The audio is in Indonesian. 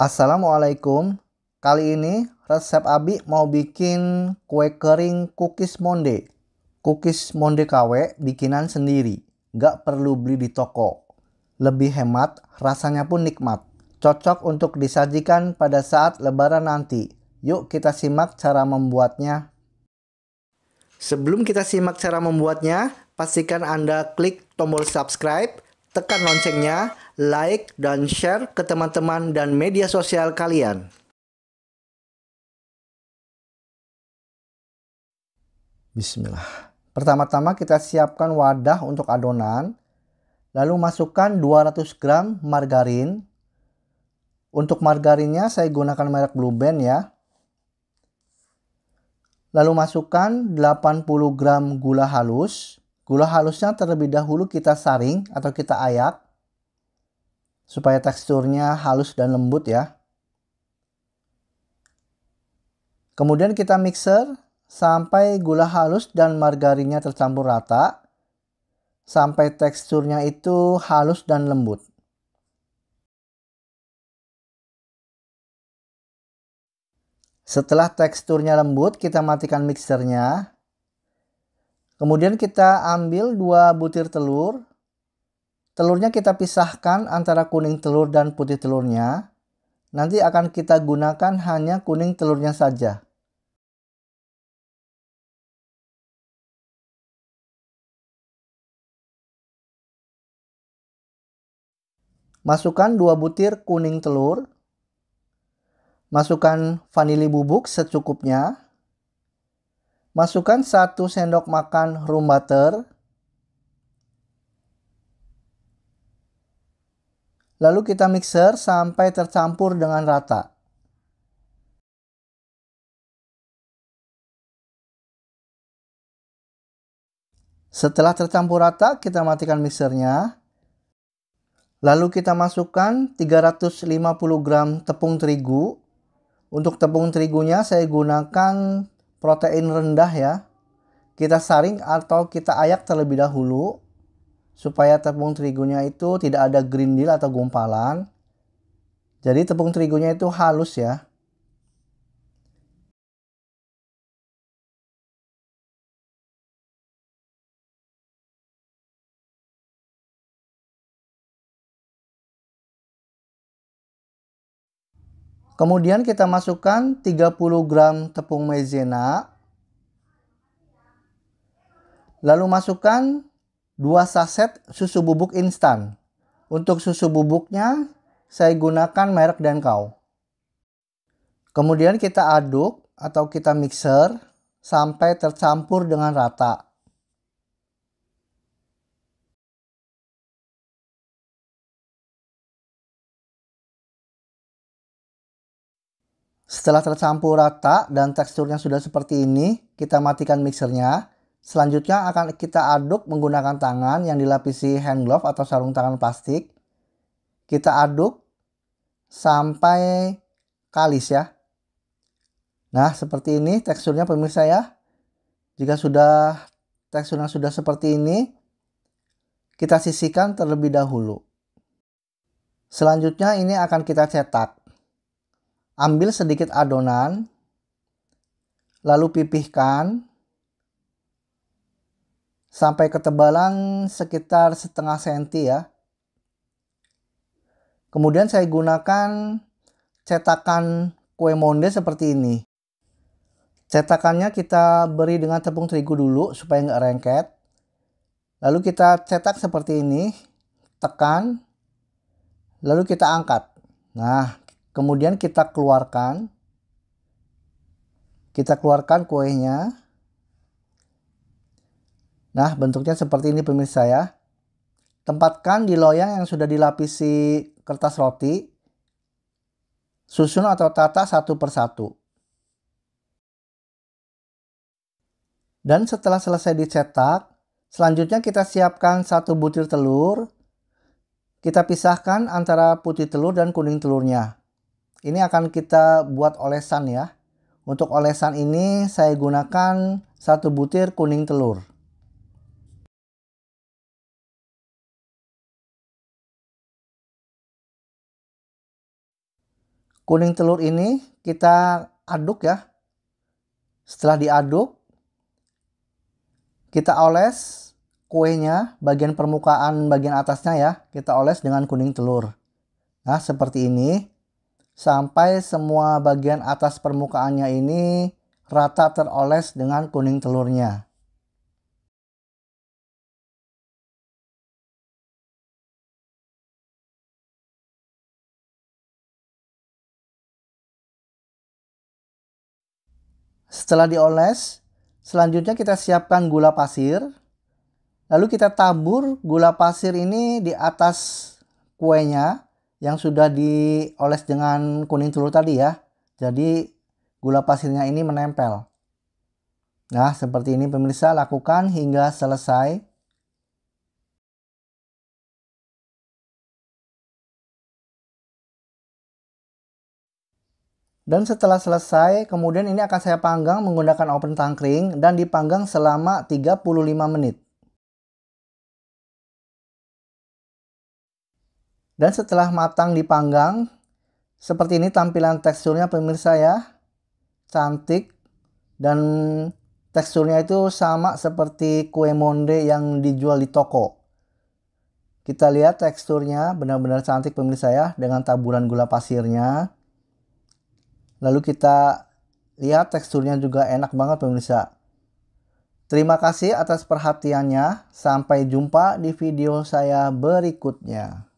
Assalamualaikum. Kali ini resep Abi mau bikin kue kering cookies monde. Cookies monde KW bikinan sendiri, nggak perlu beli di toko. Lebih hemat, rasanya pun nikmat. Cocok untuk disajikan pada saat lebaran nanti. Yuk kita simak cara membuatnya. Sebelum kita simak cara membuatnya, pastikan Anda klik tombol subscribe, tekan loncengnya, like, dan share ke teman-teman dan media sosial kalian. Bismillah. Pertama-tama kita siapkan wadah untuk adonan. Lalu masukkan 200 gram margarin. Untuk margarinnya saya gunakan merek Blue Band ya. Lalu masukkan 80 gram gula halus. Gula halusnya terlebih dahulu kita saring atau kita ayak supaya teksturnya halus dan lembut ya. Kemudian kita mixer sampai gula halus dan margarinnya tercampur rata sampai teksturnya itu halus dan lembut. Setelah teksturnya lembut, kita matikan mixernya. Kemudian kita ambil dua butir telur Telurnya kita pisahkan antara kuning telur dan putih telurnya. Nanti akan kita gunakan hanya kuning telurnya saja. Masukkan 2 butir kuning telur. Masukkan vanili bubuk secukupnya. Masukkan 1 sendok makan room butter Lalu kita mixer sampai tercampur dengan rata. Setelah tercampur rata, kita matikan mixernya. Lalu kita masukkan 350 gram tepung terigu. Untuk tepung terigunya saya gunakan protein rendah ya. Kita saring atau kita ayak terlebih dahulu supaya tepung terigunya itu tidak ada grindil atau gumpalan. Jadi tepung terigunya itu halus ya. Kemudian kita masukkan 30 gram tepung maizena. Lalu masukkan 2 saset susu bubuk instan. Untuk susu bubuknya, saya gunakan merek Dankau. Kemudian kita aduk atau kita mixer sampai tercampur dengan rata. Setelah tercampur rata dan teksturnya sudah seperti ini, kita matikan mixernya Selanjutnya akan kita aduk menggunakan tangan yang dilapisi hand glove atau sarung tangan plastik. Kita aduk sampai kalis ya. Nah, seperti ini teksturnya pemirsa ya. Jika sudah teksturnya sudah seperti ini, kita sisihkan terlebih dahulu. Selanjutnya ini akan kita cetak. Ambil sedikit adonan, lalu pipihkan sampai ketebalan sekitar setengah senti ya. Kemudian saya gunakan cetakan kue monde seperti ini. Cetakannya kita beri dengan tepung terigu dulu supaya nggak rengket Lalu kita cetak seperti ini, tekan, lalu kita angkat. Nah, kemudian kita keluarkan. Kita keluarkan kuenya. Nah, bentuknya seperti ini pemirsa ya. Tempatkan di loyang yang sudah dilapisi kertas roti. Susun atau tata satu persatu. Dan setelah selesai dicetak, selanjutnya kita siapkan satu butir telur. Kita pisahkan antara putih telur dan kuning telurnya. Ini akan kita buat olesan ya. Untuk olesan ini saya gunakan satu butir kuning telur. Kuning telur ini kita aduk ya. Setelah diaduk, kita oles kuenya bagian permukaan bagian atasnya ya. Kita oles dengan kuning telur. Nah, seperti ini sampai semua bagian atas permukaannya ini rata teroles dengan kuning telurnya. Setelah dioles, selanjutnya kita siapkan gula pasir. Lalu kita tabur gula pasir ini di atas kuenya yang sudah dioles dengan kuning telur tadi ya. Jadi gula pasirnya ini menempel. Nah, seperti ini pemirsa lakukan hingga selesai. Dan setelah selesai, kemudian ini akan saya panggang menggunakan open tangkring dan dipanggang selama 35 menit. Dan setelah matang dipanggang, seperti ini tampilan teksturnya pemirsa ya. Cantik dan teksturnya itu sama seperti kue monde yang dijual di toko. Kita lihat teksturnya benar-benar cantik pemirsa ya dengan taburan gula pasirnya. Lalu kita lihat teksturnya juga enak banget pemirsa. Terima kasih atas perhatiannya. Sampai jumpa di video saya berikutnya.